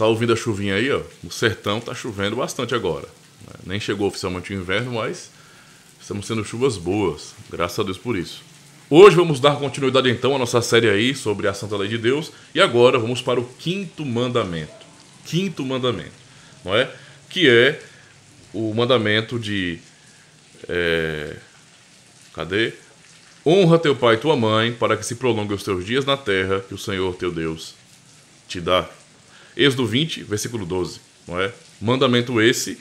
tá ouvindo a chuvinha aí, ó. O sertão tá chovendo bastante agora. Nem chegou oficialmente o inverno, mas estamos sendo chuvas boas. Graças a Deus por isso. Hoje vamos dar continuidade então à nossa série aí sobre a Santa Lei de Deus. E agora vamos para o quinto mandamento. Quinto mandamento, não é? Que é o mandamento de. É, cadê? Honra teu pai e tua mãe para que se prolongue os teus dias na terra que o Senhor teu Deus te dá. Êxodo 20, versículo 12, não é? Mandamento esse,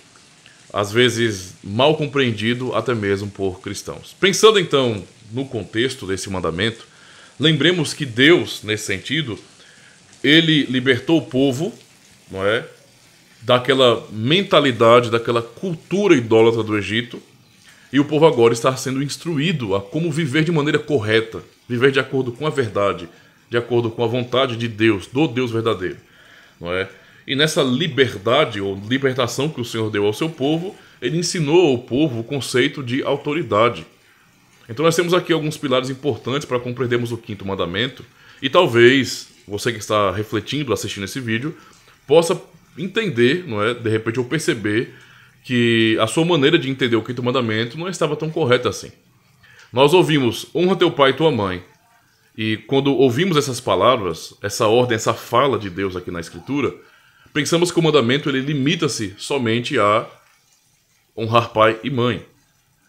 às vezes mal compreendido até mesmo por cristãos. Pensando então no contexto desse mandamento, lembremos que Deus, nesse sentido, ele libertou o povo, não é? Daquela mentalidade, daquela cultura idólatra do Egito, e o povo agora está sendo instruído a como viver de maneira correta, viver de acordo com a verdade, de acordo com a vontade de Deus, do Deus verdadeiro não é? E nessa liberdade ou libertação que o Senhor deu ao seu povo, ele ensinou ao povo o conceito de autoridade. Então nós temos aqui alguns pilares importantes para compreendermos o quinto mandamento e talvez você que está refletindo, assistindo esse vídeo, possa entender, não é, de repente ou perceber que a sua maneira de entender o quinto mandamento não estava tão correta assim. Nós ouvimos honra teu pai e tua mãe, e quando ouvimos essas palavras, essa ordem, essa fala de Deus aqui na Escritura, pensamos que o mandamento ele limita-se somente a honrar pai e mãe.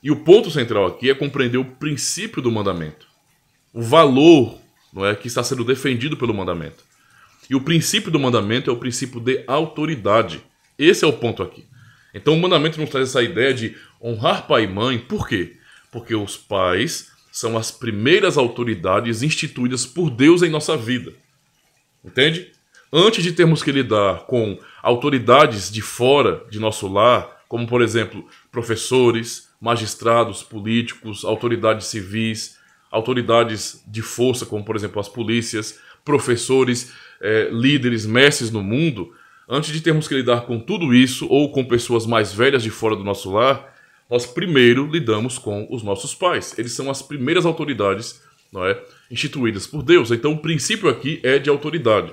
E o ponto central aqui é compreender o princípio do mandamento, o valor não é que está sendo defendido pelo mandamento. E o princípio do mandamento é o princípio de autoridade. Esse é o ponto aqui. Então o mandamento nos traz essa ideia de honrar pai e mãe, por quê? Porque os pais são as primeiras autoridades instituídas por Deus em nossa vida. Entende? Antes de termos que lidar com autoridades de fora de nosso lar, como por exemplo professores, magistrados, políticos, autoridades civis, autoridades de força, como por exemplo as polícias, professores, eh, líderes, mestres no mundo, antes de termos que lidar com tudo isso ou com pessoas mais velhas de fora do nosso lar, nós primeiro lidamos com os nossos pais. Eles são as primeiras autoridades não é, instituídas por Deus. Então, o princípio aqui é de autoridade.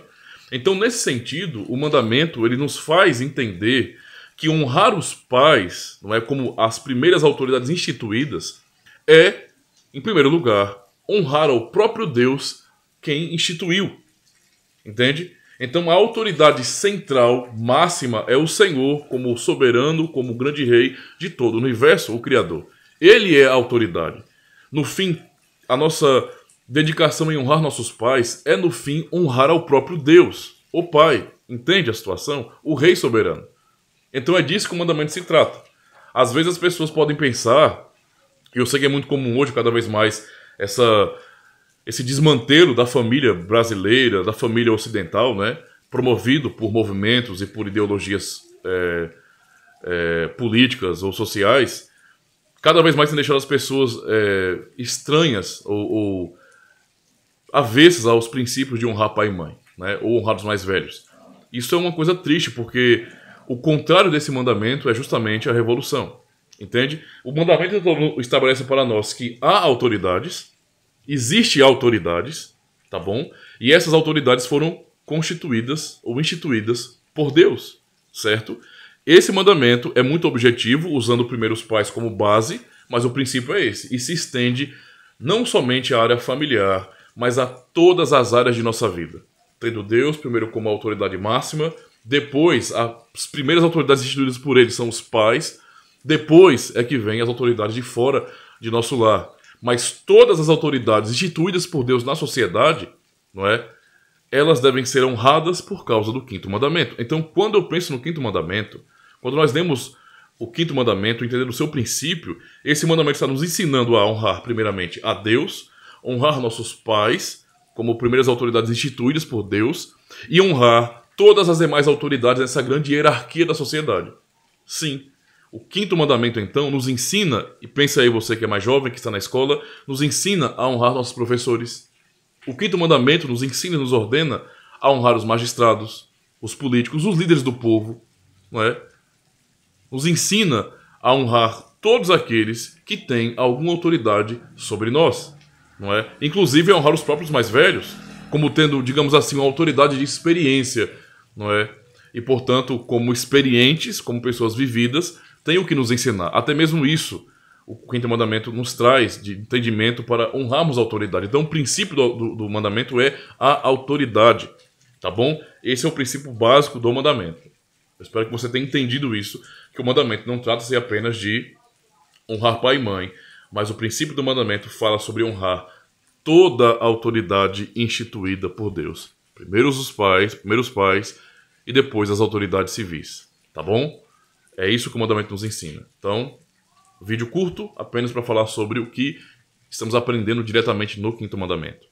Então, nesse sentido, o mandamento ele nos faz entender que honrar os pais, não é como as primeiras autoridades instituídas, é, em primeiro lugar, honrar ao próprio Deus quem instituiu. Entende? Então a autoridade central, máxima, é o Senhor, como soberano, como grande rei de todo o universo, o Criador. Ele é a autoridade. No fim, a nossa dedicação em honrar nossos pais é, no fim, honrar ao próprio Deus, o Pai. Entende a situação? O Rei soberano. Então é disso que o mandamento se trata. Às vezes as pessoas podem pensar, e eu sei que é muito comum hoje, cada vez mais, essa esse desmantelo da família brasileira, da família ocidental, né, promovido por movimentos e por ideologias é, é, políticas ou sociais, cada vez mais tem deixado as pessoas é, estranhas ou, ou avessas aos princípios de honrar pai e mãe, né, ou honrar os mais velhos. Isso é uma coisa triste, porque o contrário desse mandamento é justamente a revolução. Entende? O mandamento estabelece para nós que há autoridades Existem autoridades, tá bom? E essas autoridades foram constituídas ou instituídas por Deus, certo? Esse mandamento é muito objetivo, usando primeiro os pais como base, mas o princípio é esse e se estende não somente à área familiar, mas a todas as áreas de nossa vida. Tendo Deus primeiro como autoridade máxima, depois as primeiras autoridades instituídas por ele são os pais, depois é que vêm as autoridades de fora de nosso lar, mas todas as autoridades instituídas por Deus na sociedade, não é? Elas devem ser honradas por causa do quinto mandamento. Então, quando eu penso no quinto mandamento, quando nós lemos o quinto mandamento, entendendo o seu princípio, esse mandamento está nos ensinando a honrar, primeiramente, a Deus, honrar nossos pais, como primeiras autoridades instituídas por Deus, e honrar todas as demais autoridades nessa grande hierarquia da sociedade. Sim, o quinto mandamento, então, nos ensina, e pensa aí você que é mais jovem, que está na escola, nos ensina a honrar nossos professores. O quinto mandamento nos ensina, e nos ordena a honrar os magistrados, os políticos, os líderes do povo, não é? Nos ensina a honrar todos aqueles que têm alguma autoridade sobre nós, não é? Inclusive a honrar os próprios mais velhos, como tendo, digamos assim, uma autoridade de experiência, não é? E portanto, como experientes, como pessoas vividas, tem o que nos ensinar. Até mesmo isso, o quinto mandamento nos traz de entendimento para honrarmos a autoridade. Então, o princípio do, do, do mandamento é a autoridade, tá bom? Esse é o princípio básico do mandamento. Eu espero que você tenha entendido isso, que o mandamento não trata-se apenas de honrar pai e mãe, mas o princípio do mandamento fala sobre honrar toda a autoridade instituída por Deus. Primeiro os pais, primeiro os pais e depois as autoridades civis, tá bom? É isso que o mandamento nos ensina. Então, vídeo curto, apenas para falar sobre o que estamos aprendendo diretamente no quinto mandamento.